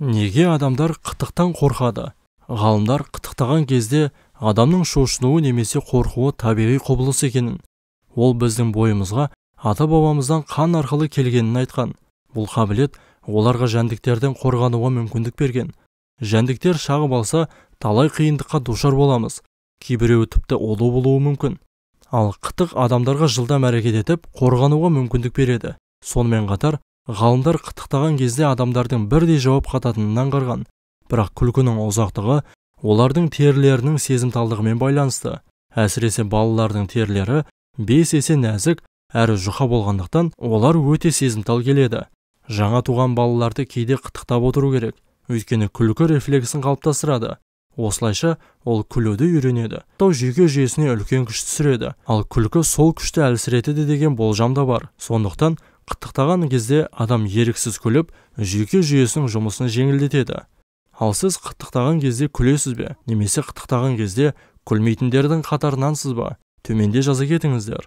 неге адамдар қытықтан қорқады ғалымдар қытықтаған кезде адамның шошынуы немесе қорқуы табиғи құбылыс екенін ол біздің бойымызға ата бабамыздан қан арқылы келгенін айтқан бұл қабілет оларға жәндіктерден қорғануға мүмкіндік берген жәндіктер шағып алса талай қиындыққа душар боламыз кейбіреуі тіпті улы болуы мүмкін ал қытық адамдарға жылдам әрекет етіп қорғануға мүмкіндік береді сонымен қатар ғалымдар қытықтаған кезде адамдардың бірдей жауап қататынын аңғарған бірақ күлкінің ұзақтығы олардың терілерінің сезімталдығымен байланысты әсіресе балалардың терілері бес есе нәзік әрі жұқа болғандықтан олар өте сезімтал келеді жаңа туған балаларды кейде қытықтап отыру керек өйткені күлкі рефлексін қалыптастырады осылайша ол күлуді үйренеді тау жүйке жүйесіне үлкен күш түсіреді ал күлкі сол күшті әлсіретеді деген болжам да бар сондықтан қытықтаған кезде адам еріксіз күліп жүйке жүйесінің жұмысын жеңілдетеді ал сіз қытықтаған кезде күлесіз бе немесе қытықтаған кезде күлмейтіндердің қатарынансыз ба төменде жаза кетіңіздер